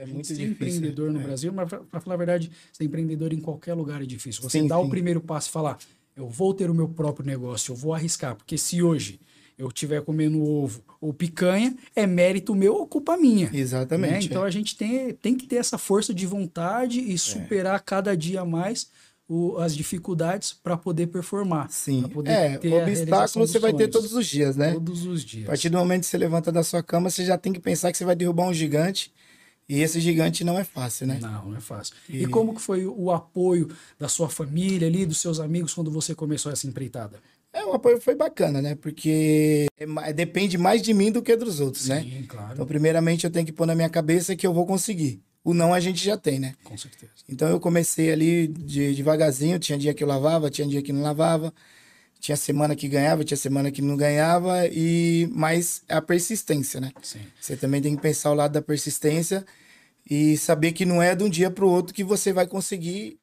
É muito ser difícil, empreendedor é. no Brasil, mas para falar a verdade, ser empreendedor em qualquer lugar é difícil. Você sim, dá sim. o primeiro passo e falar, eu vou ter o meu próprio negócio, eu vou arriscar, porque se hoje eu estiver comendo ovo ou picanha, é mérito meu ou culpa minha. Né? Exatamente. Né? Então é. a gente tem, tem que ter essa força de vontade e é. superar é. cada dia mais o, as dificuldades para poder performar. Sim. Poder é, obstáculo você vai ter todos os dias, né? Todos os dias. A partir do momento que você levanta da sua cama, você já tem que pensar que você vai derrubar um gigante e esse gigante não é fácil, né? Não, não é fácil. E, e como que foi o apoio da sua família ali, dos seus amigos, quando você começou essa empreitada? É, o apoio foi bacana, né? Porque é depende mais de mim do que dos outros, Sim, né? Sim, claro. Então, primeiramente, eu tenho que pôr na minha cabeça que eu vou conseguir. O não a gente já tem, né? Com certeza. Então, eu comecei ali de, devagarzinho. Tinha dia que eu lavava, tinha dia que não lavava. Tinha semana que ganhava, tinha semana que não ganhava. e Mas a persistência, né? Sim. Você também tem que pensar o lado da persistência e saber que não é de um dia para o outro que você vai conseguir